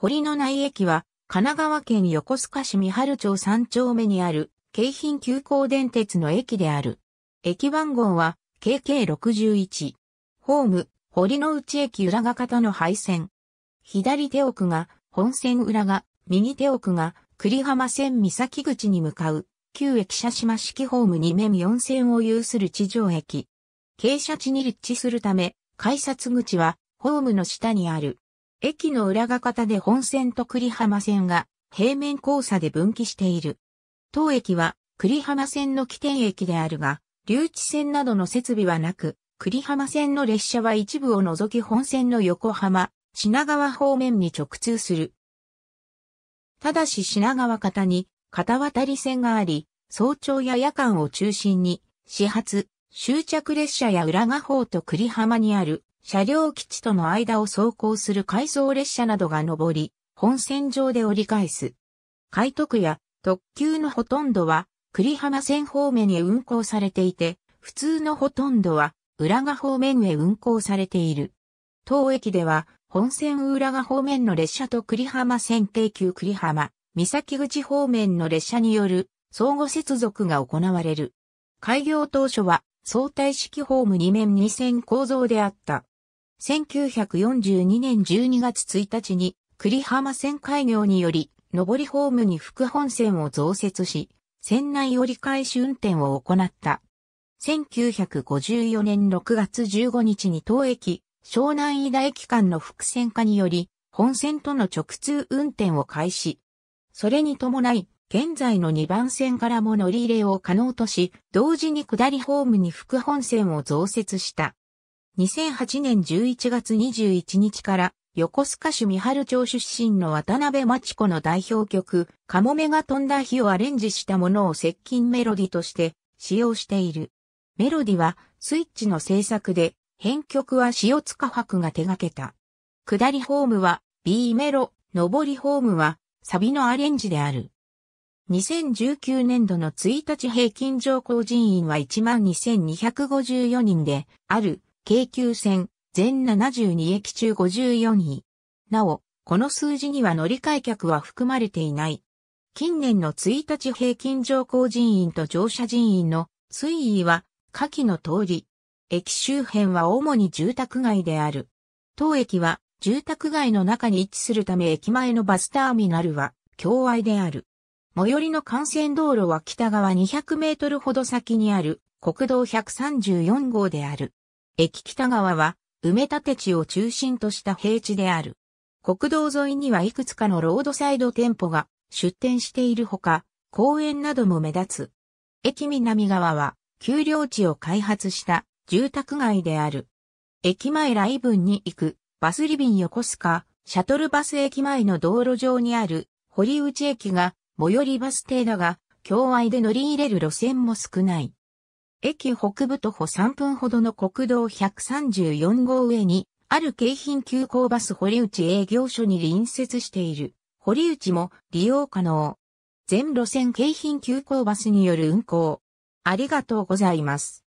堀の内駅は、神奈川県横須賀市三春町三丁目にある、京浜急行電鉄の駅である。駅番号は、KK61。ホーム、堀の内駅裏が方の廃線。左手奥が、本線裏が、右手奥が、栗浜線三崎口に向かう、旧駅舎島式ホーム2面4線を有する地上駅。傾斜地に立地するため、改札口は、ホームの下にある。駅の裏方で本線と栗浜線が平面交差で分岐している。当駅は栗浜線の起点駅であるが、留置線などの設備はなく、栗浜線の列車は一部を除き本線の横浜、品川方面に直通する。ただし品川方に片渡り線があり、早朝や夜間を中心に始発、終着列車や浦賀方と栗浜にある車両基地との間を走行する回送列車などが上り、本線上で折り返す。快特や特急のほとんどは栗浜線方面へ運行されていて、普通のほとんどは浦賀方面へ運行されている。当駅では本線浦賀方面の列車と栗浜線定級栗浜、三崎口方面の列車による相互接続が行われる。開業当初は相対式ホーム2面2線構造であった。1942年12月1日に栗浜線開業により、上りホームに副本線を増設し、線内折り返し運転を行った。1954年6月15日に当駅、湘南医大機関の伏線化により、本線との直通運転を開始。それに伴い、現在の2番線からも乗り入れを可能とし、同時に下りホームに副本線を増設した。2008年11月21日から横須賀市三春町出身の渡辺町子の代表曲、カモメが飛んだ日をアレンジしたものを接近メロディとして使用している。メロディはスイッチの制作で、編曲は塩塚博が手掛けた。下りホームは B メロ、上りホームはサビのアレンジである。2019年度の1日平均上行人員は12,254人である。京急線、全72駅中54位。なお、この数字には乗り換え客は含まれていない。近年の1日平均乗降人員と乗車人員の推移は下記の通り。駅周辺は主に住宅街である。当駅は住宅街の中に位置するため駅前のバスターミナルは境外である。最寄りの幹線道路は北側200メートルほど先にある国道134号である。駅北側は埋め立て地を中心とした平地である。国道沿いにはいくつかのロードサイド店舗が出店しているほか、公園なども目立つ。駅南側は丘陵地を開発した住宅街である。駅前ブ分に行くバスリビン横須賀、シャトルバス駅前の道路上にある堀内駅が最寄りバス停だが、境外で乗り入れる路線も少ない。駅北部徒歩3分ほどの国道134号上に、ある京浜急行バス堀内営業所に隣接している、堀内も利用可能。全路線京浜急行バスによる運行。ありがとうございます。